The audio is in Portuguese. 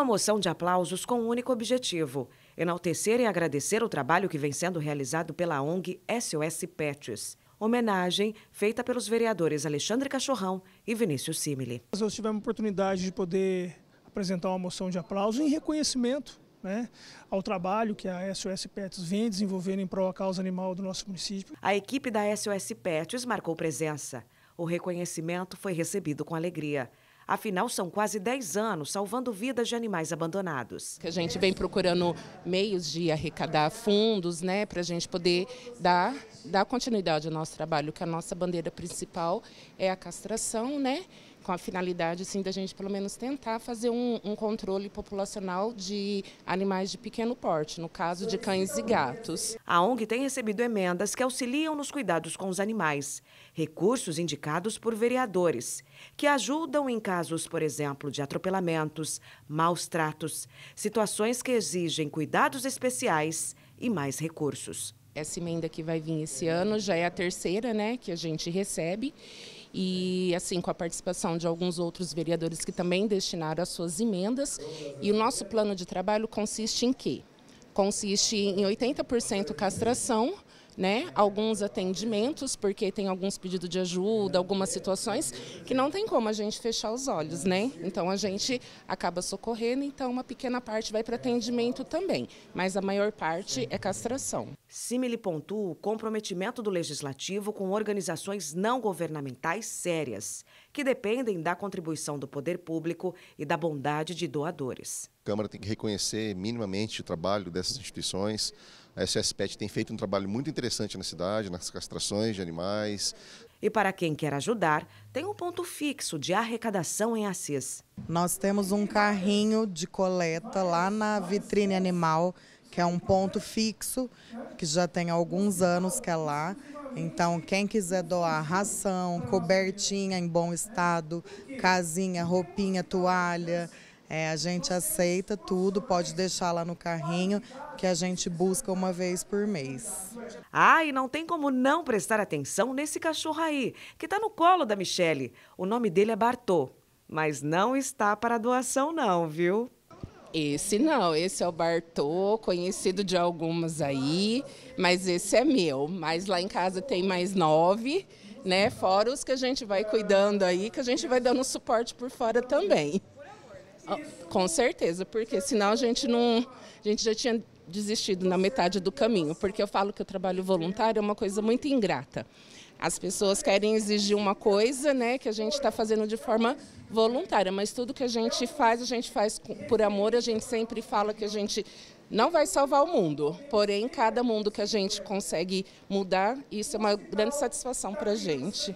uma moção de aplausos com um único objetivo: enaltecer e agradecer o trabalho que vem sendo realizado pela ONG SOS Pets. Homenagem feita pelos vereadores Alexandre Cachorrão e Vinícius Simile. Nós tivemos a oportunidade de poder apresentar uma moção de aplauso em reconhecimento né, ao trabalho que a SOS Pets vem desenvolvendo em prol da causa animal do nosso município. A equipe da SOS Pets marcou presença. O reconhecimento foi recebido com alegria. Afinal, são quase 10 anos salvando vidas de animais abandonados. A gente vem procurando meios de arrecadar fundos né, para a gente poder dar, dar continuidade ao nosso trabalho, que a nossa bandeira principal é a castração, né? com a finalidade sim da gente pelo menos tentar fazer um, um, controle populacional de animais de pequeno porte, no caso de cães e gatos. A ONG tem recebido emendas que auxiliam nos cuidados com os animais, recursos indicados por vereadores, que ajudam em casos, por exemplo, de atropelamentos, maus tratos, situações que exigem cuidados especiais e mais recursos. Essa emenda que vai vir esse ano já é a terceira, né, que a gente recebe e assim com a participação de alguns outros vereadores que também destinaram as suas emendas. E o nosso plano de trabalho consiste em quê? Consiste em 80% castração, né, alguns atendimentos, porque tem alguns pedidos de ajuda, algumas situações que não tem como a gente fechar os olhos, né? Então a gente acaba socorrendo, então uma pequena parte vai para atendimento também, mas a maior parte é castração. Simile pontua o comprometimento do legislativo com organizações não governamentais sérias, que dependem da contribuição do poder público e da bondade de doadores. A Câmara tem que reconhecer minimamente o trabalho dessas instituições, a SOS Pet tem feito um trabalho muito interessante na cidade, nas castrações de animais. E para quem quer ajudar, tem um ponto fixo de arrecadação em Assis. Nós temos um carrinho de coleta lá na vitrine animal, que é um ponto fixo, que já tem alguns anos que é lá. Então, quem quiser doar ração, cobertinha em bom estado, casinha, roupinha, toalha, é, a gente aceita tudo, pode deixar lá no carrinho, que a gente busca uma vez por mês. Ah, e não tem como não prestar atenção nesse cachorro aí, que está no colo da Michele. O nome dele é Bartô, mas não está para doação não, viu? Esse não, esse é o Bartô, conhecido de algumas aí, mas esse é meu. Mas lá em casa tem mais nove, né? Fora os que a gente vai cuidando aí, que a gente vai dando suporte por fora também. Ah, com certeza, porque senão a gente não. A gente já tinha desistido na metade do caminho, porque eu falo que o trabalho voluntário é uma coisa muito ingrata. As pessoas querem exigir uma coisa, né, que a gente está fazendo de forma voluntária, mas tudo que a gente faz, a gente faz por amor. A gente sempre fala que a gente não vai salvar o mundo, porém cada mundo que a gente consegue mudar, isso é uma grande satisfação para a gente.